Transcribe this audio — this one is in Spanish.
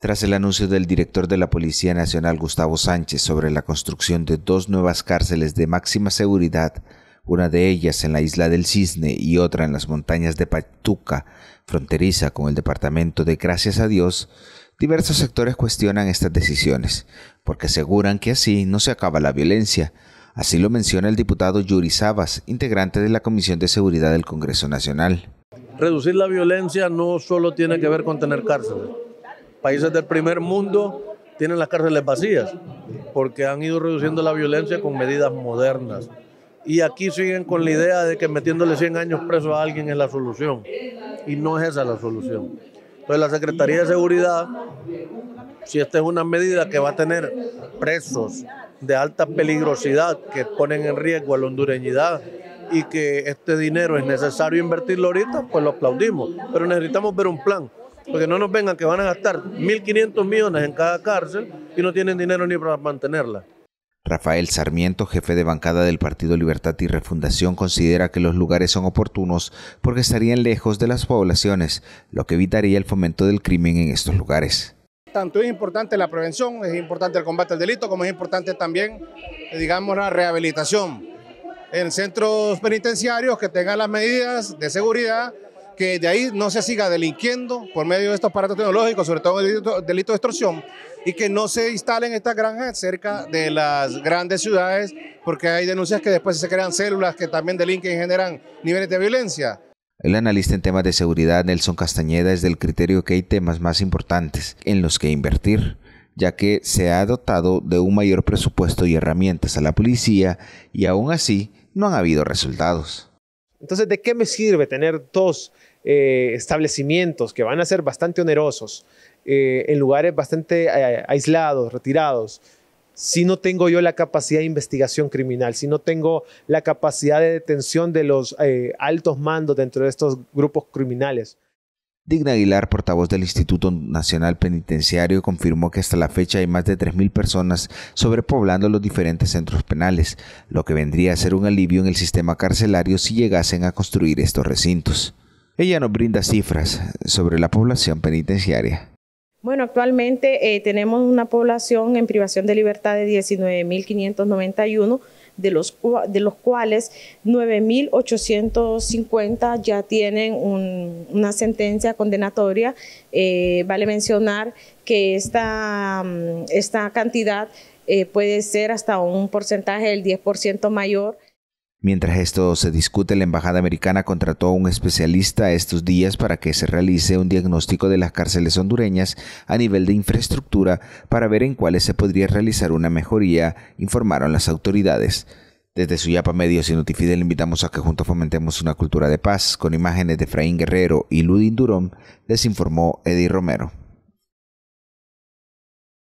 Tras el anuncio del director de la Policía Nacional Gustavo Sánchez sobre la construcción de dos nuevas cárceles de máxima seguridad, una de ellas en la isla del Cisne y otra en las montañas de Pachuca, fronteriza con el departamento de Gracias a Dios, diversos sectores cuestionan estas decisiones, porque aseguran que así no se acaba la violencia. Así lo menciona el diputado Yuri Sabas, integrante de la Comisión de Seguridad del Congreso Nacional. Reducir la violencia no solo tiene que ver con tener cárceles Países del primer mundo tienen las cárceles vacías porque han ido reduciendo la violencia con medidas modernas. Y aquí siguen con la idea de que metiéndole 100 años preso a alguien es la solución. Y no es esa la solución. Entonces la Secretaría de Seguridad, si esta es una medida que va a tener presos de alta peligrosidad que ponen en riesgo a la hondureñidad y que este dinero es necesario invertirlo ahorita, pues lo aplaudimos. Pero necesitamos ver un plan porque no nos vengan que van a gastar 1.500 millones en cada cárcel y no tienen dinero ni para mantenerla. Rafael Sarmiento, jefe de bancada del Partido Libertad y Refundación, considera que los lugares son oportunos porque estarían lejos de las poblaciones, lo que evitaría el fomento del crimen en estos lugares. Tanto es importante la prevención, es importante el combate al delito, como es importante también, digamos, la rehabilitación en centros penitenciarios que tengan las medidas de seguridad que de ahí no se siga delinquiendo por medio de estos aparatos tecnológicos, sobre todo delito, delito de extorsión, y que no se instalen estas granjas cerca de las grandes ciudades, porque hay denuncias que después se crean células que también delinquen y generan niveles de violencia. El analista en temas de seguridad Nelson Castañeda es del criterio que hay temas más importantes en los que invertir ya que se ha dotado de un mayor presupuesto y herramientas a la policía y aún así no han habido resultados. Entonces, ¿de qué me sirve tener dos eh, establecimientos que van a ser bastante onerosos, eh, en lugares bastante eh, aislados, retirados, si no tengo yo la capacidad de investigación criminal, si no tengo la capacidad de detención de los altos mandos dentro de estos grupos criminales? Digna Aguilar, portavoz del Instituto Nacional Penitenciario, confirmó que hasta la fecha hay más de 3.000 personas sobrepoblando los diferentes centros penales, lo que vendría a ser un alivio en el sistema carcelario si llegasen a construir estos recintos. Ella nos brinda cifras sobre la población penitenciaria. Bueno, actualmente eh, tenemos una población en privación de libertad de 19.591, de los, de los cuales 9.850 ya tienen una sentencia condenatoria. Eh, vale mencionar que esta, mm, esta cantidad eh, puede ser hasta un porcentaje del 10% mayor. Mientras esto se discute, la Embajada Americana contrató a un especialista estos días para que se realice un diagnóstico de las cárceles hondureñas a nivel de infraestructura para ver en cuáles se podría realizar una mejoría, informaron las autoridades. Desde Suyapa Medios y Notifide le invitamos a que juntos fomentemos una cultura de paz. Con imágenes de Efraín Guerrero y Ludin Durón, les informó Eddie Romero.